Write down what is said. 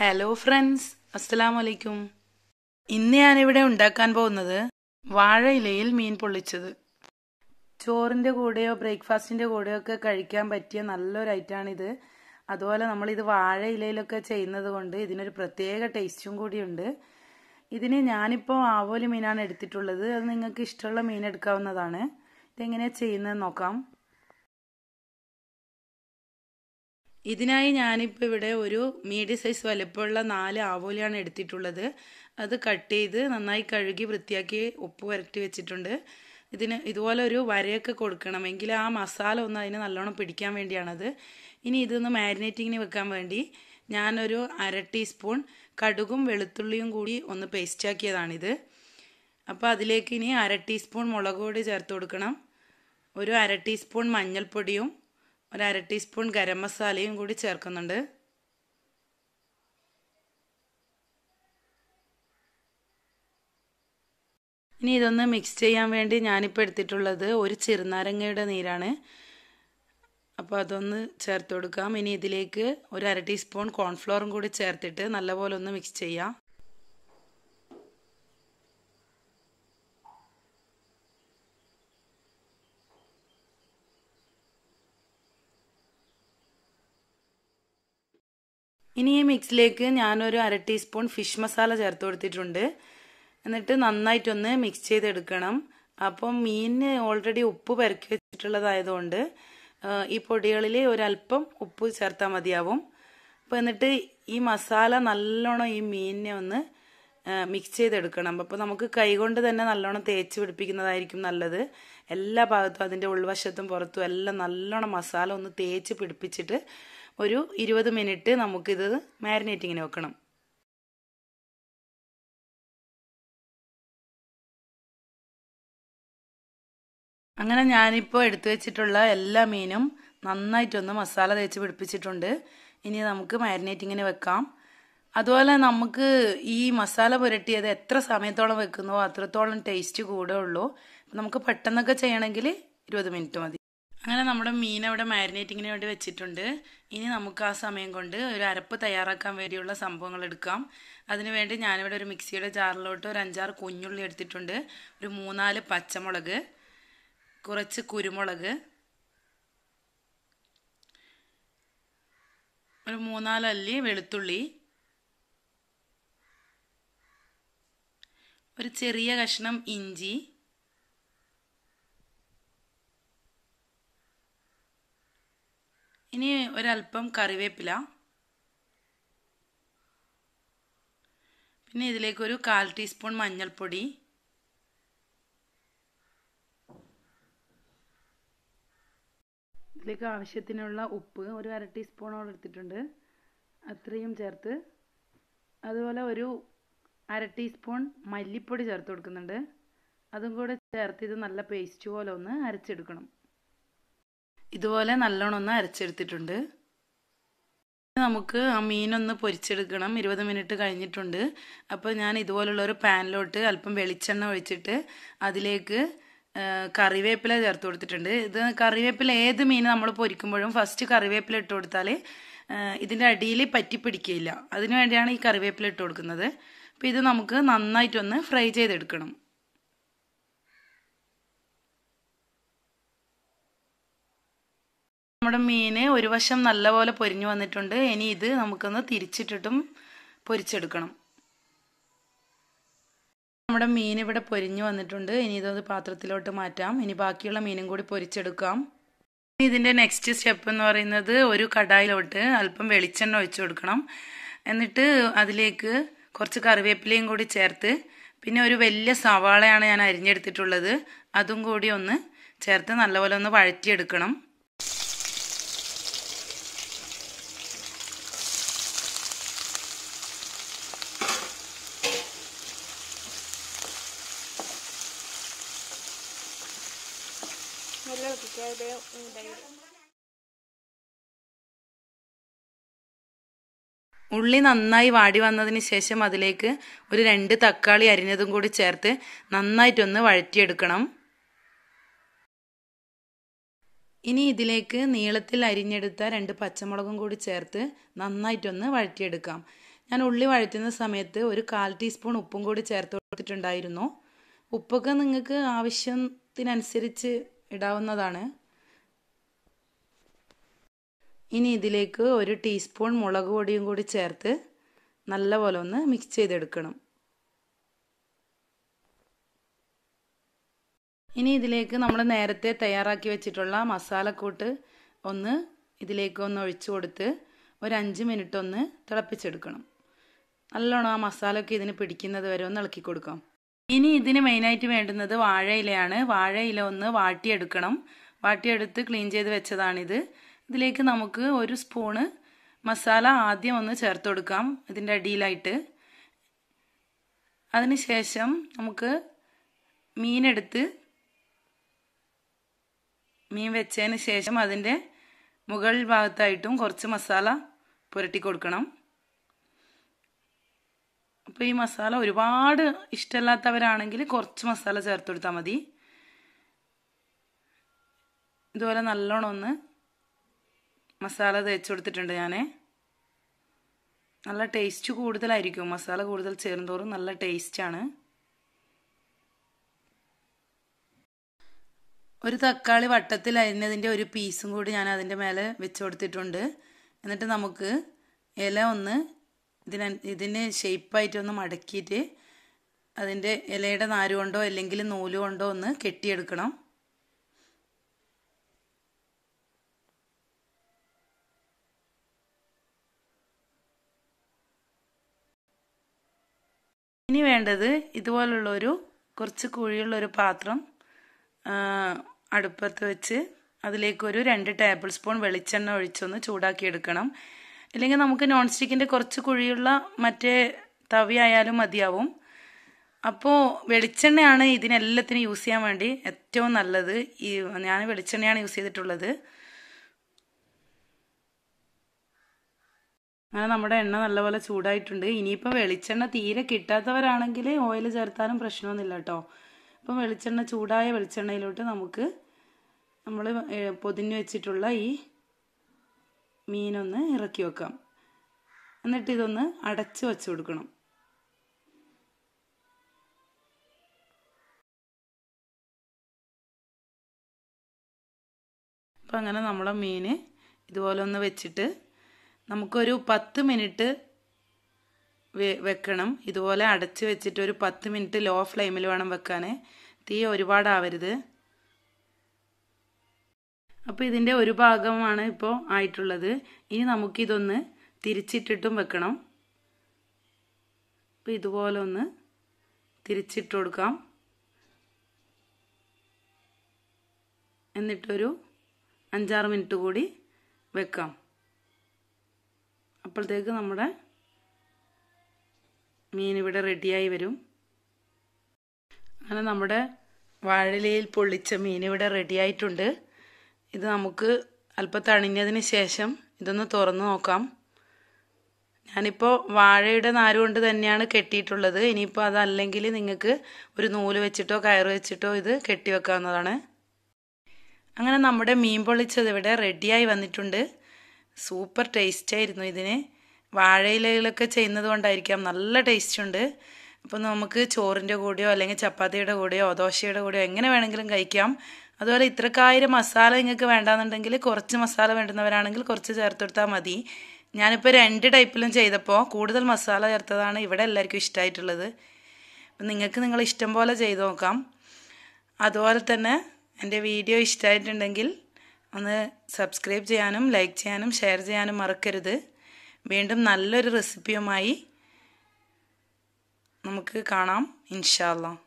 hello friends അസ്സലാമലൈക്കും ഇന്ന് ഞാനിവിടെ ഉണ്ടാക്കാൻ പോകുന്നത് വാഴയിലയിൽ മീൻ പൊള്ളിച്ചത് ചോറിൻ്റെ കൂടെയോ ബ്രേക്ക്ഫാസ്റ്റിൻ്റെ കൂടെയോ ഒക്കെ കഴിക്കാൻ പറ്റിയ നല്ലൊരു ഐറ്റമാണിത് അതുപോലെ നമ്മളിത് വാഴയിലയിലൊക്കെ ചെയ്യുന്നത് കൊണ്ട് ഇതിനൊരു പ്രത്യേക ടേസ്റ്റും കൂടിയുണ്ട് ഇതിന് ഞാനിപ്പോൾ ആവോലി മീനാണ് എടുത്തിട്ടുള്ളത് അത് നിങ്ങൾക്ക് ഇഷ്ടമുള്ള മീൻ എടുക്കാവുന്നതാണ് ഇതെങ്ങനെയാണ് ചെയ്യുന്നത് നോക്കാം ഇതിനായി ഞാനിപ്പോൾ ഇവിടെ ഒരു മീഡിയം സൈസ് വലുപ്പമുള്ള നാല് ആവോലിയാണ് എടുത്തിട്ടുള്ളത് അത് കട്ട് ചെയ്ത് നന്നായി കഴുകി വൃത്തിയാക്കി ഉപ്പ് വരട്ടി വെച്ചിട്ടുണ്ട് ഇതിന് ഇതുപോലെ ഒരു വരയൊക്കെ കൊടുക്കണം എങ്കിൽ ആ മസാല ഒന്ന് അതിന് നല്ലോണം പിടിക്കാൻ വേണ്ടിയാണത് ഇനി ഇതൊന്ന് മാരിനേറ്റിങ്ങിന് വെക്കാൻ വേണ്ടി ഞാനൊരു അര ടീസ്പൂൺ കടുകും വെളുത്തുള്ളിയും കൂടി ഒന്ന് പേസ്റ്റാക്കിയതാണിത് അപ്പോൾ അതിലേക്ക് ഇനി അര ടീസ്പൂൺ മുളക് പൊടി ചേർത്ത് കൊടുക്കണം ഒരു അര ടീസ്പൂൺ മഞ്ഞൾപ്പൊടിയും ഒരര ടീസ്പൂൺ ഗരം മസാലയും കൂടി ചേർക്കുന്നുണ്ട് ഇനി ഇതൊന്ന് മിക്സ് ചെയ്യാൻ വേണ്ടി ഞാനിപ്പോൾ എടുത്തിട്ടുള്ളത് ഒരു ചെറുനാരങ്ങയുടെ നീരാണ് അപ്പോൾ അതൊന്ന് ചേർത്ത് കൊടുക്കാം ഇനി ഇതിലേക്ക് ഒരു അര ടീസ്പൂൺ കോൺഫ്ലോറും കൂടി ചേർത്തിട്ട് നല്ലപോലെ ഒന്ന് മിക്സ് ചെയ്യാം ഇനി ഈ മിക്സിലേക്ക് ഞാനൊരു അര ടീസ്പൂൺ ഫിഷ് മസാല ചേർത്ത് കൊടുത്തിട്ടുണ്ട് എന്നിട്ട് നന്നായിട്ടൊന്ന് മിക്സ് ചെയ്തെടുക്കണം അപ്പം മീനിന് ഓൾറെഡി ഉപ്പ് പെരക്കി വെച്ചിട്ടുള്ളതായതുകൊണ്ട് ഈ പൊടികളിൽ ഒരല്പം ഉപ്പ് ചേർത്താൽ മതിയാവും അപ്പോൾ എന്നിട്ട് ഈ മസാല നല്ലോണം ഈ മീനിനെ ഒന്ന് മിക്സ് ചെയ്തെടുക്കണം അപ്പോൾ നമുക്ക് കൈകൊണ്ട് തന്നെ നല്ലോണം തേച്ച് പിടിപ്പിക്കുന്നതായിരിക്കും നല്ലത് എല്ലാ ഭാഗത്തും അതിൻ്റെ ഉൾവശത്തും പുറത്തും എല്ലാം നല്ലോണം മസാല ഒന്ന് തേച്ച് പിടിപ്പിച്ചിട്ട് ഒരു ഇരുപത് മിനിറ്റ് നമുക്കിത് മാരിനേറ്റിങ്ങിന് വെക്കണം അങ്ങനെ ഞാനിപ്പോൾ എടുത്തു വെച്ചിട്ടുള്ള എല്ലാ മീനും നന്നായിട്ടൊന്ന് മസാല തേച്ച് പിടിപ്പിച്ചിട്ടുണ്ട് ഇനി നമുക്ക് മാരിനേറ്റിങ്ങിന് വെക്കാം അതുപോലെ നമുക്ക് ഈ മസാല പുരട്ടിയത് എത്ര സമയത്തോളം വെക്കുന്നോ അത്രത്തോളം ടേസ്റ്റ് കൂടുകയുള്ളൂ നമുക്ക് പെട്ടെന്നൊക്കെ ചെയ്യണമെങ്കിൽ ഇരുപത് മിനിറ്റ് മതി അങ്ങനെ നമ്മുടെ മീൻ അവിടെ മാരിനേറ്റിങ്ങിന് വേണ്ടി വെച്ചിട്ടുണ്ട് ഇനി നമുക്ക് ആ സമയം കൊണ്ട് ഒരു അരപ്പ് തയ്യാറാക്കാൻ വേണ്ടിയുള്ള സംഭവങ്ങൾ എടുക്കാം അതിനുവേണ്ടി ഞാനിവിടെ ഒരു മിക്സിയുടെ ജാറിലോട്ട് ഒരു അഞ്ചാറ് കുഞ്ഞുള്ളി എടുത്തിട്ടുണ്ട് ഒരു മൂന്നാല് പച്ചമുളക് കുറച്ച് കുരുമുളക് ഒരു മൂന്നാലല്ലി വെളുത്തുള്ളി ഒരു ചെറിയ കഷ്ണം ഇഞ്ചി ഇനി ഒരല്പം കറിവേപ്പില പിന്നെ ഇതിലേക്ക് ഒരു കാൽ ടീസ്പൂൺ മഞ്ഞൾപ്പൊടി ഇതിലേക്ക് ആവശ്യത്തിനുള്ള ഉപ്പ് ഒരു അര ടീസ്പൂണോളം എടുത്തിട്ടുണ്ട് അത്രയും ചേർത്ത് അതുപോലെ ഒരു അര ടീസ്പൂൺ മല്ലിപ്പൊടി ചേർത്ത് കൊടുക്കുന്നുണ്ട് അതും കൂടെ ചേർത്ത് ഇത് നല്ല പേസ്റ്റ് പോലെ ഒന്ന് അരച്ചെടുക്കണം ഇതുപോലെ നല്ലോണം ഒന്ന് അരച്ചെടുത്തിട്ടുണ്ട് നമുക്ക് ആ മീനൊന്ന് പൊരിച്ചെടുക്കണം ഇരുപത് മിനിറ്റ് കഴിഞ്ഞിട്ടുണ്ട് അപ്പോൾ ഞാൻ ഇതുപോലുള്ള ഒരു പാനിലോട്ട് അല്പം വെളിച്ചെണ്ണ ഒഴിച്ചിട്ട് അതിലേക്ക് കറിവേപ്പില ചേർത്ത് കൊടുത്തിട്ടുണ്ട് ഇത് കറിവേപ്പില ഏത് മീൻ നമ്മൾ പൊരിക്കുമ്പോഴും ഫസ്റ്റ് കറിവേപ്പില ഇട്ട് കൊടുത്താൽ ഇതിൻ്റെ അടിയിൽ പറ്റി പിടിക്കുകയില്ല അതിനു വേണ്ടിയാണ് ഈ കറിവേപ്പില ഇട്ട് കൊടുക്കുന്നത് അപ്പോൾ ഇത് നമുക്ക് നന്നായിട്ടൊന്ന് ഫ്രൈ ചെയ്തെടുക്കണം നമ്മുടെ മീൻ ഒരു വശം നല്ലപോലെ പൊരിഞ്ഞു വന്നിട്ടുണ്ട് ഇനി ഇത് നമുക്കൊന്ന് തിരിച്ചിട്ടിട്ടും പൊരിച്ചെടുക്കണം നമ്മുടെ മീൻ ഇവിടെ പൊരിഞ്ഞു വന്നിട്ടുണ്ട് ഇനി ഇതൊന്ന് പാത്രത്തിലോട്ട് മാറ്റാം ഇനി ബാക്കിയുള്ള മീനും കൂടി പൊരിച്ചെടുക്കാം ഇതിൻ്റെ നെക്സ്റ്റ് സ്റ്റെപ്പ് എന്ന് പറയുന്നത് ഒരു കടായിലോട്ട് അല്പം വെളിച്ചെണ്ണ ഒഴിച്ചു കൊടുക്കണം എന്നിട്ട് അതിലേക്ക് കുറച്ച് കറിവേപ്പിലയും കൂടി ചേർത്ത് പിന്നെ ഒരു വലിയ സവാളയാണ് ഞാൻ അരിഞ്ഞെടുത്തിട്ടുള്ളത് അതും കൂടി ഒന്ന് ചേർത്ത് നല്ലപോലെ ഒന്ന് വഴറ്റിയെടുക്കണം lo que queda veo un ഉള്ളി നന്നായി വാടി വന്നതിന് ശേഷം അതിലേക്ക് ഒരു രണ്ട് തക്കാളി അരിഞ്ഞതും കൂടി ചേർത്ത് നന്നായിട്ടൊന്ന് വഴറ്റിയെടുക്കണം ഇനി ഇതിലേക്ക് നീളത്തിൽ അരിഞ്ഞെടുത്ത രണ്ട് പച്ചമുളകും കൂടി ചേർത്ത് നന്നായിട്ടൊന്ന് വഴറ്റിയെടുക്കാം ഞാൻ ഉള്ളി വഴറ്റുന്ന സമയത്ത് ഒരു കാൽ ടീസ്പൂൺ ഉപ്പും കൂടി ചേർത്ത് കൊടുത്തിട്ടുണ്ടായിരുന്നു ഉപ്പൊക്കെ നിങ്ങൾക്ക് ആവശ്യത്തിനനുസരിച്ച് ഇടാവുന്നതാണ് ഇനി ഇതിലേക്ക് ഒരു ടീസ്പൂൺ മുളക് പൊടിയും കൂടി ചേർത്ത് നല്ലപോലെ ഒന്ന് മിക്സ് ചെയ്തെടുക്കണം ഇനി ഇതിലേക്ക് നമ്മൾ നേരത്തെ തയ്യാറാക്കി വെച്ചിട്ടുള്ള മസാലക്കൂട്ട് ഒന്ന് ഇതിലേക്ക് ഒന്ന് ഒഴിച്ചു കൊടുത്ത് ഒരു അഞ്ച് മിനിറ്റ് ഒന്ന് തിളപ്പിച്ചെടുക്കണം നല്ലോണം ആ മസാലയൊക്കെ ഇതിന് പിടിക്കുന്നത് വരെ ഒന്ന് ഇളക്കി കൊടുക്കാം ഇനി ഇതിന് മെയിനായിട്ട് വേണ്ടുന്നത് വാഴയിലയാണ് വാഴയില ഒന്ന് വാട്ടിയെടുക്കണം വാട്ടിയെടുത്ത് ക്ലീൻ ചെയ്ത് വെച്ചതാണിത് ഇതിലേക്ക് നമുക്ക് ഒരു സ്പൂണ് മസാല ആദ്യം ഒന്ന് ചേർത്ത് കൊടുക്കാം ഇതിൻ്റെ അടിയിലായിട്ട് അതിനുശേഷം നമുക്ക് മീനെടുത്ത് മീൻ വെച്ചതിന് ശേഷം അതിൻ്റെ മുകൾ ഭാഗത്തായിട്ടും കുറച്ച് മസാല പുരട്ടി കൊടുക്കണം അപ്പോൾ ഈ മസാല ഒരുപാട് ഇഷ്ടമല്ലാത്തവരാണെങ്കിൽ കുറച്ച് മസാല ചേർത്ത് കൊടുത്താൽ മതി ഇതുപോലെ നല്ലോണം ഒന്ന് മസാല തേച്ച് കൊടുത്തിട്ടുണ്ട് ഞാൻ നല്ല ടേസ്റ്റ് കൂടുതലായിരിക്കും മസാല കൂടുതൽ ചേർന്നോറും നല്ല ടേസ്റ്റാണ് ഒരു തക്കാളി വട്ടത്തിൽ അരിഞ്ഞതിൻ്റെ ഒരു പീസും കൂടി ഞാൻ അതിൻ്റെ മേലെ വെച്ച് കൊടുത്തിട്ടുണ്ട് എന്നിട്ട് നമുക്ക് ഇല ഒന്ന് ഇതിന് ഇതിന് ഷെയ്പ്പായിട്ടൊന്ന് മടക്കിയിട്ട് അതിൻ്റെ ഇലയുടെ നാരു കൊണ്ടോ അല്ലെങ്കിൽ നൂല് കൊണ്ടോ ഒന്ന് കെട്ടിയെടുക്കണം ഇനി വേണ്ടത് ഇതുപോലുള്ളൊരു കുറച്ച് കുഴിയുള്ളൊരു പാത്രം അടുപ്പത്ത് വെച്ച് അതിലേക്കൊരു രണ്ട് ടേബിൾ സ്പൂൺ വെളിച്ചെണ്ണ ഒഴിച്ചൊന്ന് ചൂടാക്കിയെടുക്കണം അല്ലെങ്കിൽ നമുക്ക് നോൺ സ്റ്റിക്കിൻ്റെ കുറച്ച് കുഴിയുള്ള മറ്റേ തവി ആയാലും മതിയാവും അപ്പോൾ വെളിച്ചെണ്ണയാണ് ഇതിനെല്ലാത്തിനും യൂസ് ചെയ്യാൻ വേണ്ടി ഏറ്റവും നല്ലത് ഈ ഞാൻ വെളിച്ചെണ്ണയാണ് യൂസ് ചെയ്തിട്ടുള്ളത് അങ്ങനെ നമ്മുടെ എണ്ണ നല്ലപോലെ ചൂടായിട്ടുണ്ട് ഇനിയിപ്പോൾ വെളിച്ചെണ്ണ തീരെ കിട്ടാത്തവരാണെങ്കിൽ ഓയിൽ ചേർത്താലും പ്രശ്നമൊന്നുമില്ല കേട്ടോ ഇപ്പം വെളിച്ചെണ്ണ ചൂടായ വെളിച്ചെണ്ണയിലോട്ട് നമുക്ക് നമ്മൾ പൊതിഞ്ഞു വെച്ചിട്ടുള്ള ഈ മീനൊന്ന് ഇറക്കി വെക്കാം എന്നിട്ട് ഇതൊന്ന് അടച്ചു വച്ചു കൊടുക്കണം അപ്പം അങ്ങനെ നമ്മളെ മീൻ ഇതുപോലെ ഒന്ന് വെച്ചിട്ട് നമുക്കൊരു പത്ത് മിനിറ്റ് വെക്കണം ഇതുപോലെ അടച്ച് വെച്ചിട്ട് ഒരു പത്ത് മിനിറ്റ് ലോ ഫ്ലെയിമിൽ വേണം വെക്കാൻ തീ ഒരുപാടാവരുത് അപ്പോൾ ഇതിൻ്റെ ഒരു ഭാഗമാണ് ഇപ്പോൾ ആയിട്ടുള്ളത് ഇനി നമുക്കിതൊന്ന് തിരിച്ചിട്ടിട്ടും വെക്കണം അപ്പോൾ ഇതുപോലെ ഒന്ന് തിരിച്ചിട്ട് കൊടുക്കാം എന്നിട്ടൊരു അഞ്ചാറ് മിനിറ്റ് കൂടി വെക്കാം അപ്പോഴത്തേക്ക് നമ്മുടെ മീൻ ഇവിടെ റെഡിയായി വരും അങ്ങനെ നമ്മുടെ വാഴലയിൽ പൊള്ളിച്ച മീൻ ഇവിടെ റെഡിയായിട്ടുണ്ട് ഇത് നമുക്ക് അല്പ തണിഞ്ഞതിന് ശേഷം ഇതൊന്ന് തുറന്ന് നോക്കാം ഞാനിപ്പോൾ വാഴയുടെ നാര് കൊണ്ട് തന്നെയാണ് കെട്ടിയിട്ടുള്ളത് ഇനിയിപ്പോൾ അതല്ലെങ്കിൽ നിങ്ങൾക്ക് ഒരു നൂല് വെച്ചിട്ടോ കയറ് വെച്ചിട്ടോ ഇത് കെട്ടി വെക്കാവുന്നതാണ് അങ്ങനെ നമ്മുടെ മീൻ പൊള്ളിച്ചത് ഇവിടെ റെഡിയായി വന്നിട്ടുണ്ട് സൂപ്പർ ടേസ്റ്റ് ആയിരുന്നു ഇതിന് വാഴയിലകളൊക്കെ ചെയ്യുന്നത് കൊണ്ടായിരിക്കാം നല്ല ടേസ്റ്റ് ഉണ്ട് അപ്പോൾ നമുക്ക് ചോറിൻ്റെ കൂടെയോ അല്ലെങ്കിൽ ചപ്പാത്തിയുടെ കൂടെയോ ദോശയുടെ കൂടെയോ എങ്ങനെ വേണമെങ്കിലും കഴിക്കാം അതുപോലെ ഇത്രക്കായിരം മസാല നിങ്ങൾക്ക് വേണ്ടാന്നുണ്ടെങ്കിൽ കുറച്ച് മസാല വേണ്ടുന്നവരാണെങ്കിൽ കുറച്ച് ചേർത്ത് കൊടുത്താൽ മതി ഞാനിപ്പോൾ രണ്ട് ടൈപ്പിലും ചെയ്തപ്പോൾ കൂടുതൽ മസാല ചേർത്തതാണ് ഇവിടെ എല്ലാവർക്കും ഇഷ്ടമായിട്ടുള്ളത് അപ്പം നിങ്ങൾക്ക് നിങ്ങൾ ഇഷ്ടം പോലെ ചെയ്ത് നോക്കാം അതുപോലെ തന്നെ എൻ്റെ വീഡിയോ ഇഷ്ടമായിട്ടുണ്ടെങ്കിൽ ഒന്ന് സബ്സ്ക്രൈബ് ചെയ്യാനും ലൈക്ക് ചെയ്യാനും ഷെയർ ചെയ്യാനും മറക്കരുത് വീണ്ടും നല്ലൊരു റെസിപ്പിയുമായി നമുക്ക് കാണാം ഇൻഷാല്ലാം